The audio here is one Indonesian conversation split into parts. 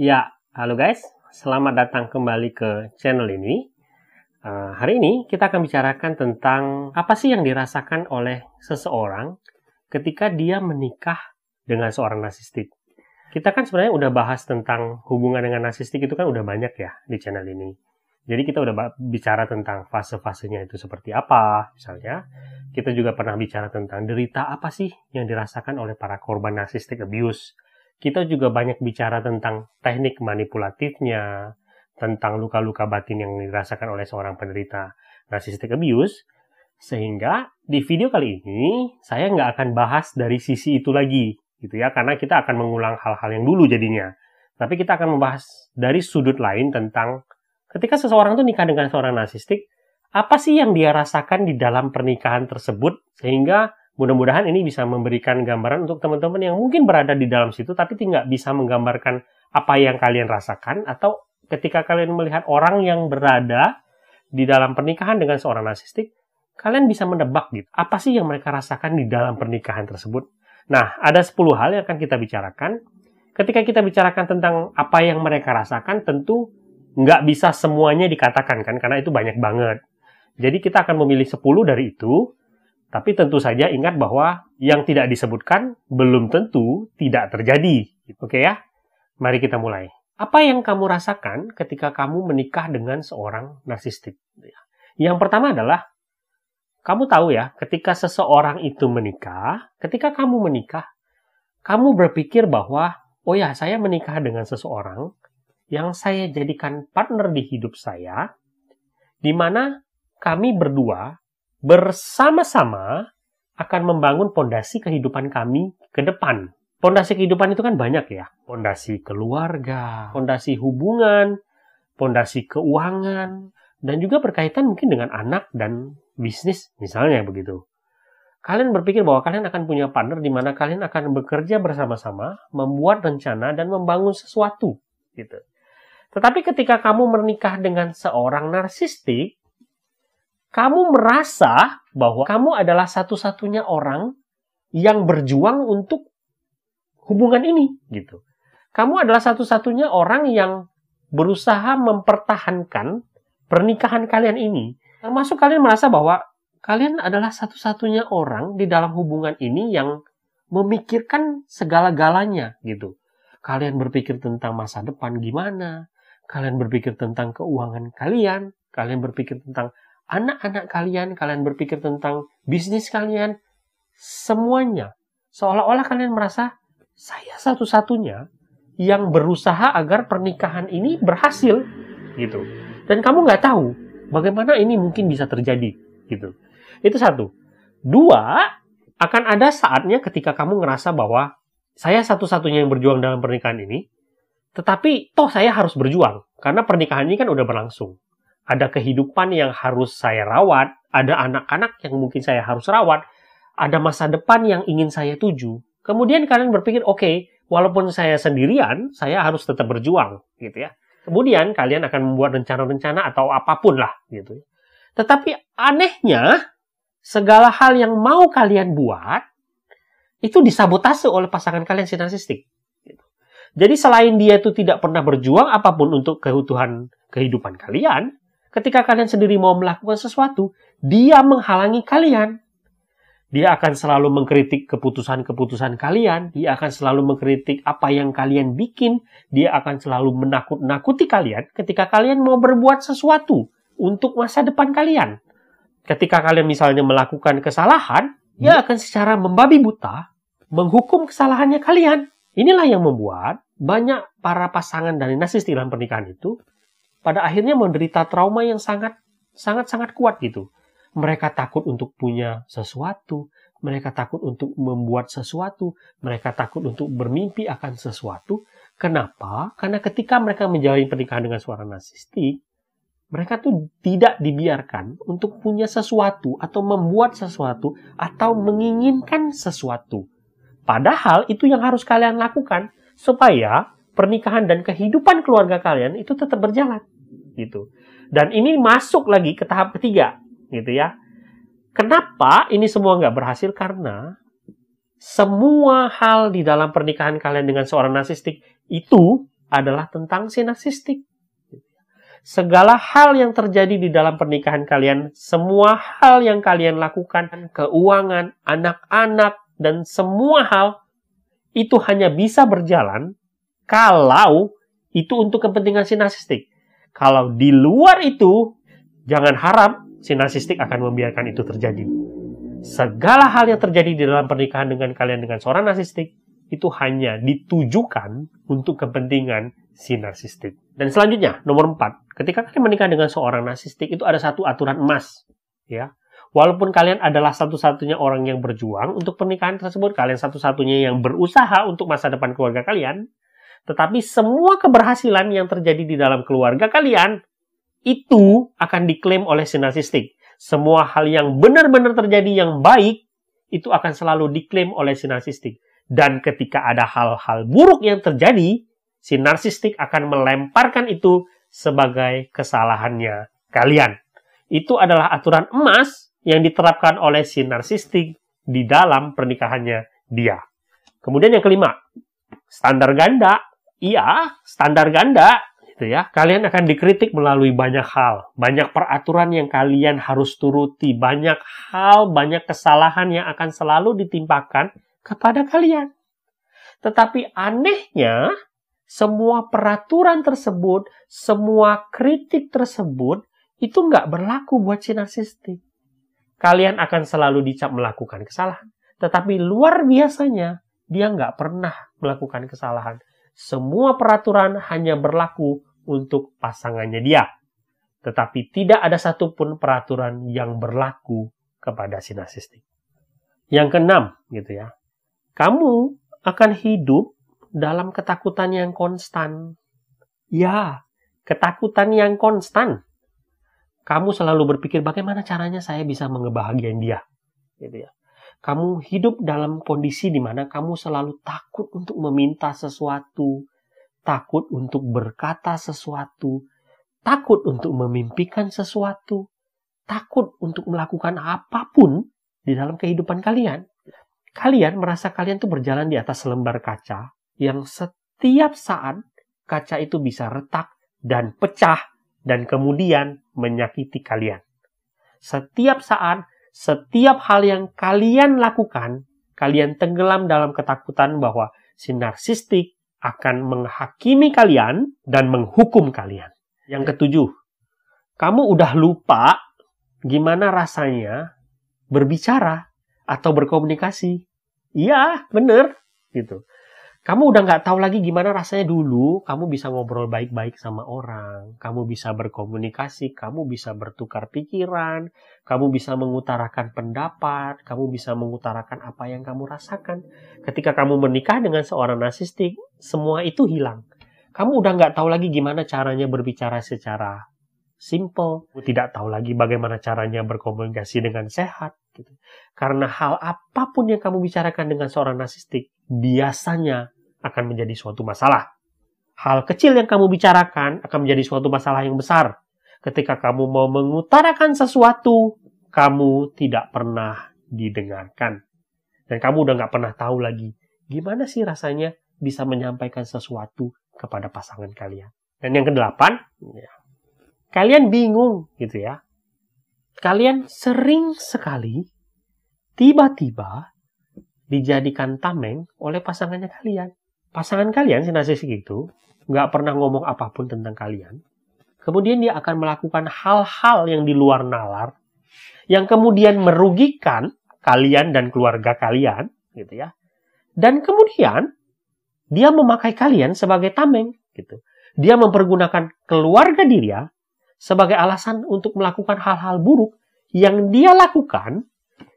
Ya, halo guys. Selamat datang kembali ke channel ini. Uh, hari ini kita akan bicarakan tentang apa sih yang dirasakan oleh seseorang ketika dia menikah dengan seorang narsistik. Kita kan sebenarnya udah bahas tentang hubungan dengan narsistik itu kan udah banyak ya di channel ini. Jadi kita udah bicara tentang fase-fasenya itu seperti apa, misalnya. Kita juga pernah bicara tentang derita apa sih yang dirasakan oleh para korban narcissistic abuse. Kita juga banyak bicara tentang teknik manipulatifnya, tentang luka-luka batin yang dirasakan oleh seorang penderita narcissistic abuse. Sehingga di video kali ini saya nggak akan bahas dari sisi itu lagi, gitu ya, karena kita akan mengulang hal-hal yang dulu jadinya. Tapi kita akan membahas dari sudut lain tentang Ketika seseorang tuh nikah dengan seorang narsistik, apa sih yang dia rasakan di dalam pernikahan tersebut sehingga mudah-mudahan ini bisa memberikan gambaran untuk teman-teman yang mungkin berada di dalam situ tapi tidak bisa menggambarkan apa yang kalian rasakan atau ketika kalian melihat orang yang berada di dalam pernikahan dengan seorang narsistik, kalian bisa menebak gitu, apa sih yang mereka rasakan di dalam pernikahan tersebut. Nah, ada 10 hal yang akan kita bicarakan. Ketika kita bicarakan tentang apa yang mereka rasakan, tentu nggak bisa semuanya dikatakan kan, karena itu banyak banget. Jadi kita akan memilih 10 dari itu, tapi tentu saja ingat bahwa yang tidak disebutkan belum tentu tidak terjadi. Oke ya? Mari kita mulai. Apa yang kamu rasakan ketika kamu menikah dengan seorang narsistik? Yang pertama adalah, kamu tahu ya, ketika seseorang itu menikah, ketika kamu menikah, kamu berpikir bahwa, oh ya, saya menikah dengan seseorang yang saya jadikan partner di hidup saya, di mana kami berdua bersama-sama akan membangun pondasi kehidupan kami ke depan. Pondasi kehidupan itu kan banyak ya, pondasi keluarga, pondasi hubungan, pondasi keuangan, dan juga berkaitan mungkin dengan anak dan bisnis misalnya begitu. Kalian berpikir bahwa kalian akan punya partner di mana kalian akan bekerja bersama-sama, membuat rencana dan membangun sesuatu gitu. Tetapi ketika kamu menikah dengan seorang narsistik, kamu merasa bahwa kamu adalah satu-satunya orang yang berjuang untuk hubungan ini gitu. Kamu adalah satu-satunya orang yang berusaha mempertahankan pernikahan kalian ini. Termasuk kalian merasa bahwa kalian adalah satu-satunya orang di dalam hubungan ini yang memikirkan segala-galanya gitu. Kalian berpikir tentang masa depan gimana, kalian berpikir tentang keuangan kalian, kalian berpikir tentang anak-anak kalian, kalian berpikir tentang bisnis kalian, semuanya. Seolah-olah kalian merasa, saya satu-satunya yang berusaha agar pernikahan ini berhasil, gitu. Dan kamu nggak tahu bagaimana ini mungkin bisa terjadi, gitu. Itu satu. Dua, akan ada saatnya ketika kamu ngerasa bahwa saya satu-satunya yang berjuang dalam pernikahan ini, tetapi toh saya harus berjuang karena pernikahan ini kan udah berlangsung. Ada kehidupan yang harus saya rawat, ada anak-anak yang mungkin saya harus rawat, ada masa depan yang ingin saya tuju. Kemudian kalian berpikir, oke, okay, walaupun saya sendirian, saya harus tetap berjuang, gitu ya. Kemudian kalian akan membuat rencana-rencana atau apapun lah, gitu. Ya. Tetapi anehnya, segala hal yang mau kalian buat itu disabotase oleh pasangan kalian si jadi selain dia itu tidak pernah berjuang apapun untuk keutuhan kehidupan kalian, ketika kalian sendiri mau melakukan sesuatu, dia menghalangi kalian. Dia akan selalu mengkritik keputusan-keputusan kalian, dia akan selalu mengkritik apa yang kalian bikin, dia akan selalu menakut-nakuti kalian ketika kalian mau berbuat sesuatu untuk masa depan kalian. Ketika kalian misalnya melakukan kesalahan, dia hmm? akan secara membabi buta menghukum kesalahannya kalian. Inilah yang membuat banyak para pasangan dari nasis dalam pernikahan itu pada akhirnya menderita trauma yang sangat sangat sangat kuat gitu. Mereka takut untuk punya sesuatu, mereka takut untuk membuat sesuatu, mereka takut untuk bermimpi akan sesuatu. Kenapa? Karena ketika mereka menjalani pernikahan dengan suara narsistik, mereka tuh tidak dibiarkan untuk punya sesuatu atau membuat sesuatu atau menginginkan sesuatu. Padahal itu yang harus kalian lakukan supaya pernikahan dan kehidupan keluarga kalian itu tetap berjalan gitu. Dan ini masuk lagi ke tahap ketiga gitu ya. Kenapa ini semua nggak berhasil? Karena semua hal di dalam pernikahan kalian dengan seorang narsistik itu adalah tentang si narsistik. Segala hal yang terjadi di dalam pernikahan kalian, semua hal yang kalian lakukan, keuangan, anak-anak, dan semua hal itu hanya bisa berjalan kalau itu untuk kepentingan sinasistik. Kalau di luar itu, jangan harap sinasistik akan membiarkan itu terjadi. Segala hal yang terjadi di dalam pernikahan dengan kalian dengan seorang narsistik itu hanya ditujukan untuk kepentingan si narsistik. Dan selanjutnya, nomor empat ketika kalian menikah dengan seorang narsistik itu ada satu aturan emas, ya. Walaupun kalian adalah satu-satunya orang yang berjuang untuk pernikahan tersebut, kalian satu-satunya yang berusaha untuk masa depan keluarga kalian, tetapi semua keberhasilan yang terjadi di dalam keluarga kalian itu akan diklaim oleh sinasistik. Semua hal yang benar-benar terjadi yang baik itu akan selalu diklaim oleh sinasistik. Dan ketika ada hal-hal buruk yang terjadi, si narsistik akan melemparkan itu sebagai kesalahannya kalian. Itu adalah aturan emas yang diterapkan oleh si narsistik di dalam pernikahannya dia. Kemudian yang kelima, standar ganda. Iya, standar ganda gitu ya. Kalian akan dikritik melalui banyak hal, banyak peraturan yang kalian harus turuti, banyak hal, banyak kesalahan yang akan selalu ditimpakan kepada kalian. Tetapi anehnya, semua peraturan tersebut, semua kritik tersebut, itu nggak berlaku buat si narsistik kalian akan selalu dicap melakukan kesalahan. Tetapi luar biasanya, dia nggak pernah melakukan kesalahan. Semua peraturan hanya berlaku untuk pasangannya dia. Tetapi tidak ada satupun peraturan yang berlaku kepada si narsistik. Yang keenam, gitu ya. Kamu akan hidup dalam ketakutan yang konstan. Ya, ketakutan yang konstan kamu selalu berpikir bagaimana caranya saya bisa mengebahagiain dia. Gitu ya. Kamu hidup dalam kondisi di mana kamu selalu takut untuk meminta sesuatu, takut untuk berkata sesuatu, takut untuk memimpikan sesuatu, takut untuk melakukan apapun di dalam kehidupan kalian. Kalian merasa kalian tuh berjalan di atas lembar kaca yang setiap saat kaca itu bisa retak dan pecah dan kemudian menyakiti kalian. Setiap saat, setiap hal yang kalian lakukan, kalian tenggelam dalam ketakutan bahwa si narsistik akan menghakimi kalian dan menghukum kalian. Yang ketujuh, kamu udah lupa gimana rasanya berbicara atau berkomunikasi. Iya, bener. Gitu kamu udah nggak tahu lagi gimana rasanya dulu kamu bisa ngobrol baik-baik sama orang, kamu bisa berkomunikasi, kamu bisa bertukar pikiran, kamu bisa mengutarakan pendapat, kamu bisa mengutarakan apa yang kamu rasakan. Ketika kamu menikah dengan seorang narsistik, semua itu hilang. Kamu udah nggak tahu lagi gimana caranya berbicara secara simple, tidak tahu lagi bagaimana caranya berkomunikasi dengan sehat. Gitu. Karena hal apapun yang kamu bicarakan dengan seorang narsistik biasanya akan menjadi suatu masalah. Hal kecil yang kamu bicarakan akan menjadi suatu masalah yang besar. Ketika kamu mau mengutarakan sesuatu, kamu tidak pernah didengarkan. Dan kamu udah nggak pernah tahu lagi gimana sih rasanya bisa menyampaikan sesuatu kepada pasangan kalian. Dan yang kedelapan, ya, Kalian bingung gitu ya. Kalian sering sekali tiba-tiba dijadikan tameng oleh pasangannya kalian. Pasangan kalian si narsis itu nggak pernah ngomong apapun tentang kalian. Kemudian dia akan melakukan hal-hal yang di luar nalar yang kemudian merugikan kalian dan keluarga kalian gitu ya. Dan kemudian dia memakai kalian sebagai tameng gitu. Dia mempergunakan keluarga dia sebagai alasan untuk melakukan hal-hal buruk yang dia lakukan,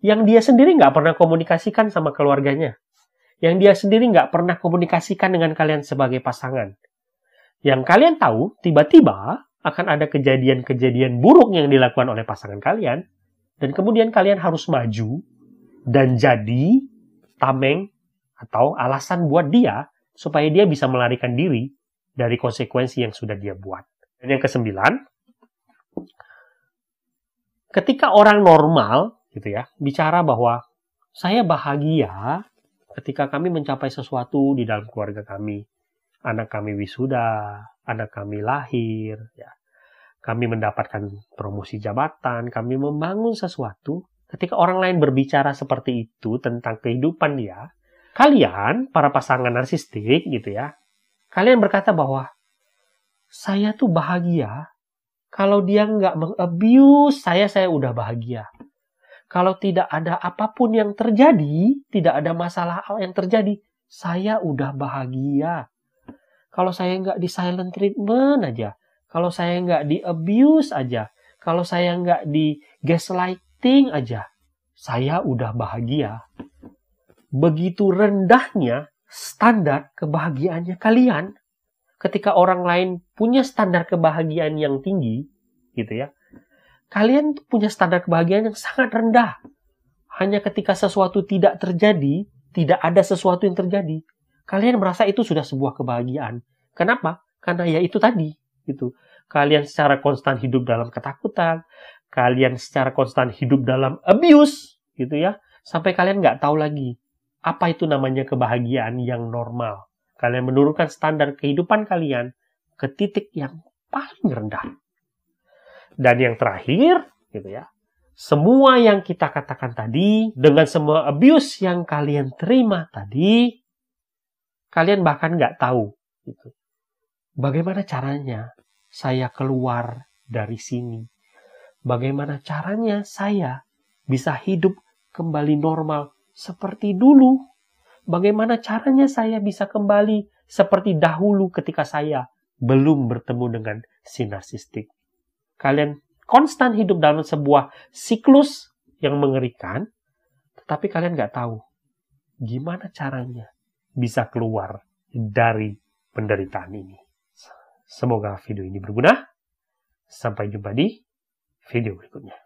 yang dia sendiri nggak pernah komunikasikan sama keluarganya, yang dia sendiri nggak pernah komunikasikan dengan kalian sebagai pasangan. Yang kalian tahu, tiba-tiba akan ada kejadian-kejadian buruk yang dilakukan oleh pasangan kalian, dan kemudian kalian harus maju dan jadi tameng atau alasan buat dia supaya dia bisa melarikan diri dari konsekuensi yang sudah dia buat. Dan yang kesembilan, Ketika orang normal, gitu ya, bicara bahwa saya bahagia ketika kami mencapai sesuatu di dalam keluarga kami. Anak kami wisuda, anak kami lahir, ya. Kami mendapatkan promosi jabatan, kami membangun sesuatu. Ketika orang lain berbicara seperti itu tentang kehidupan dia, kalian para pasangan narsistik gitu ya, kalian berkata bahwa saya tuh bahagia kalau dia nggak mengabuse saya, saya udah bahagia. Kalau tidak ada apapun yang terjadi, tidak ada masalah yang terjadi, saya udah bahagia. Kalau saya nggak di silent treatment aja, kalau saya nggak di abuse aja, kalau saya nggak di gaslighting aja, saya udah bahagia. Begitu rendahnya standar kebahagiaannya kalian, ketika orang lain punya standar kebahagiaan yang tinggi, gitu ya, kalian punya standar kebahagiaan yang sangat rendah. Hanya ketika sesuatu tidak terjadi, tidak ada sesuatu yang terjadi, kalian merasa itu sudah sebuah kebahagiaan. Kenapa? Karena ya itu tadi, gitu. Kalian secara konstan hidup dalam ketakutan, kalian secara konstan hidup dalam abuse, gitu ya, sampai kalian nggak tahu lagi apa itu namanya kebahagiaan yang normal. Kalian menurunkan standar kehidupan kalian ke titik yang paling rendah. Dan yang terakhir, gitu ya. Semua yang kita katakan tadi dengan semua abuse yang kalian terima tadi, kalian bahkan nggak tahu gitu. Bagaimana caranya saya keluar dari sini? Bagaimana caranya saya bisa hidup kembali normal seperti dulu? bagaimana caranya saya bisa kembali seperti dahulu ketika saya belum bertemu dengan si narsistik. Kalian konstan hidup dalam sebuah siklus yang mengerikan, tetapi kalian nggak tahu gimana caranya bisa keluar dari penderitaan ini. Semoga video ini berguna. Sampai jumpa di video berikutnya.